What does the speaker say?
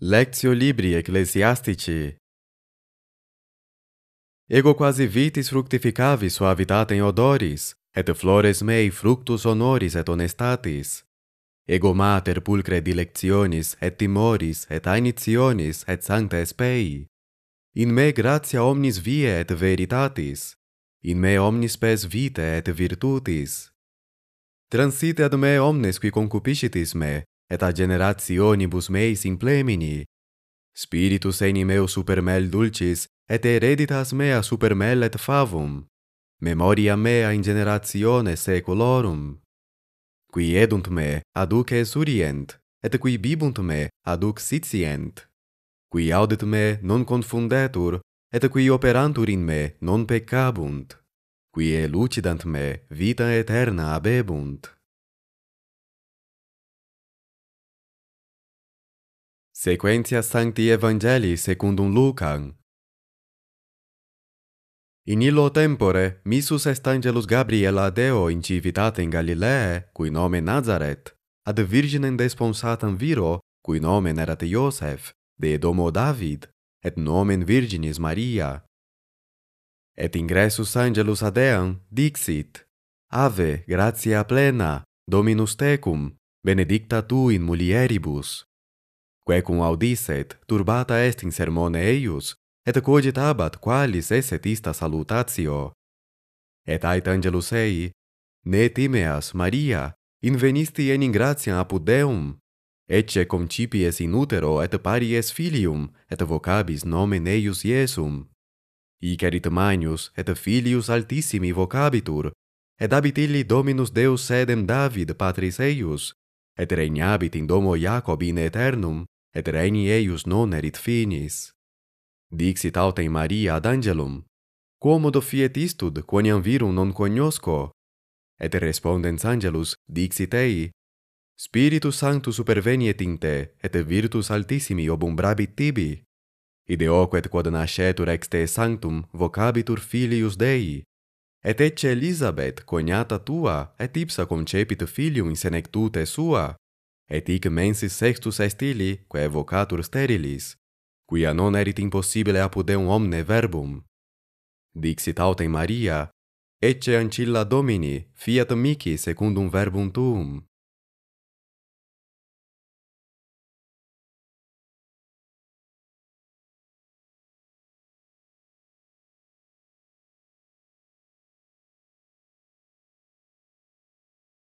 Lectio Libri Ecclesiastici Ego quasi vitis fructificavi suavitate in odoris, et flores mei fructus honoris et honestatis. Ego mater pulcre dilectionis et timoris et ainitionis et sancta espei. In me gratia omnis vie et veritatis, in me omnis pes vite et virtutis. Transite ad me omnes qui concupiscitis me, et a generationibus meis in plemini. Spiritus eni meo super mel dulcis, et ereditas mea super mel et favum. Memoria mea in generatione saeculorum. Qui edunt me aduc et surient et qui bibunt me aduc sitient. Qui audit me non confundetur et qui operantur in me non peccabunt. Qui elucidant me vita aeterna habebunt. Sequentia Sancti Evangelii secundum Lucam. In illo tempore, misus est angelus Gabriel a Deo in civitate in Galilee, cui nome Nazaret, ad virginem desponsatam viro, cui nome erat Iosef, de domo David, et nomen virginis Maria. Et ingressus angelus a Deam, dixit, Ave, gratia plena, Dominus tecum, benedicta tu in mulieribus quae cum audisset turbata est in sermone eius et abat qualis esset ista salutatio et ait angelus ei ne timeas maria invenisti enim gratiam apud deum ecce concipies in utero et paries filium et vocabis nomen eius iesum ic erit magnus et filius altissimi vocabitur et habit illi dominus deus sedem david patris eius et regnabit in domo jacob in aeternum et reini eius non erit finis. Dixit autem Maria ad angelum, Quomodo fiet istud, quoniam virum non cognosco? Et respondens angelus, dixit ei, Spiritus Sanctus superveniet in te, et virtus altissimi obumbrabit tibi. et quod nascetur ex te sanctum vocabitur filius Dei. Et ecce Elisabet, cognata tua, et ipsa concepit filium in senectute sua et hic mensis sextus est illi, quae evocatur sterilis, quia non erit impossibile apudeum omne verbum. Dixit autem Maria, ecce ancilla Domini, fiat mici secundum verbum tuum.